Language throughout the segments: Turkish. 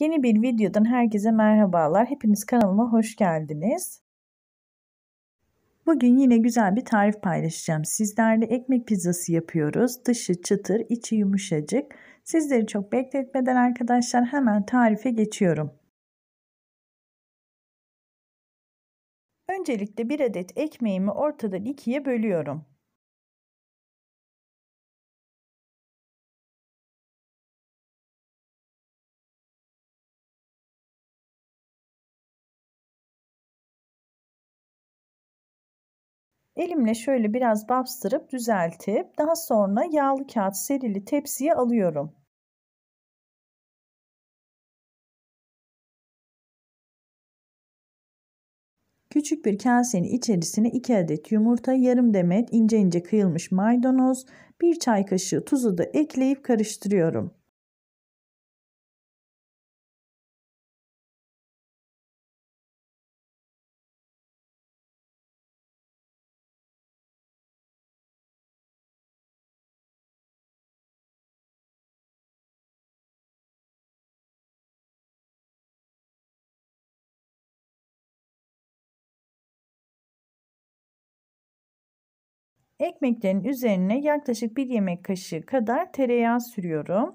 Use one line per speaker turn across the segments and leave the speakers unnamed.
Yeni bir videodan herkese merhabalar. Hepiniz kanalıma hoş geldiniz. Bugün yine güzel bir tarif
paylaşacağım. Sizlerle ekmek pizzası yapıyoruz. Dışı çıtır, içi yumuşacık. Sizleri çok bekletmeden arkadaşlar hemen tarife geçiyorum.
Öncelikle bir adet ekmeğimi ortadan ikiye bölüyorum. Elimle şöyle biraz bastırıp düzeltip daha sonra yağlı kağıt serili tepsiye alıyorum. Küçük bir kasenin içerisine 2 adet yumurta, yarım demet ince ince kıyılmış maydanoz, 1 çay kaşığı tuzu da ekleyip karıştırıyorum. Ekmeklerin üzerine yaklaşık bir yemek kaşığı kadar tereyağı sürüyorum.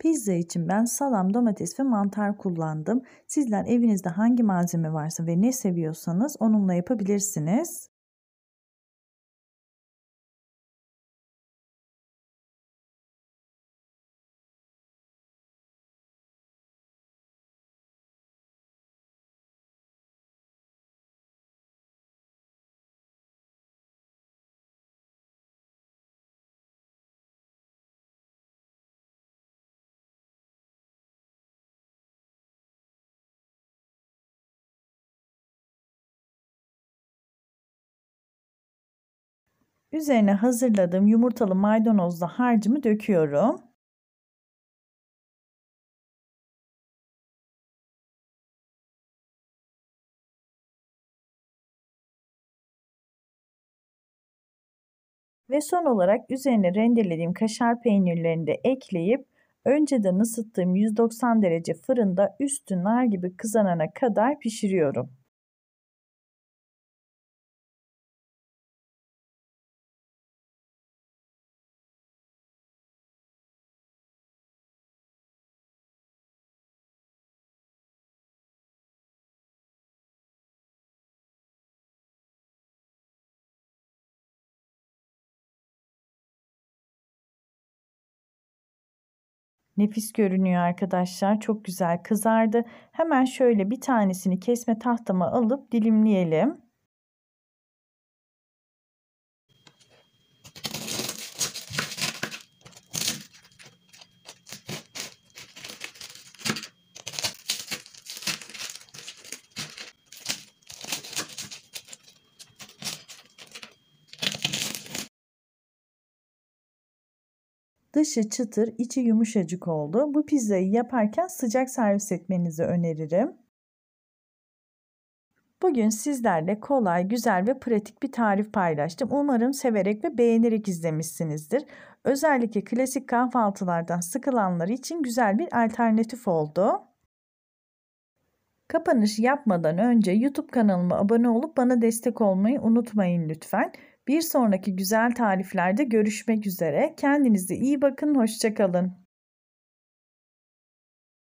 Pizza için ben salam, domates ve mantar kullandım. Sizler evinizde hangi malzeme varsa ve ne seviyorsanız onunla yapabilirsiniz. Üzerine hazırladığım yumurtalı maydanozlu harcımı döküyorum. Ve son olarak üzerine rendelediğim kaşar peynirlerini de ekleyip önceden ısıttığım 190 derece fırında üstü nar gibi kızarana kadar pişiriyorum. Nefis görünüyor arkadaşlar. Çok güzel kızardı. Hemen şöyle bir tanesini
kesme tahtama alıp dilimleyelim. Dışı çıtır, içi yumuşacık oldu. Bu pizzayı yaparken sıcak servis etmenizi öneririm. Bugün sizlerle kolay, güzel ve pratik bir tarif paylaştım. Umarım severek ve beğenerek izlemişsinizdir. Özellikle klasik kahvaltılardan sıkılanlar için güzel bir alternatif oldu. Kapanış yapmadan önce YouTube kanalıma abone olup bana destek olmayı unutmayın lütfen. Bir
sonraki güzel tariflerde görüşmek üzere. Kendinize iyi bakın, hoşçakalın.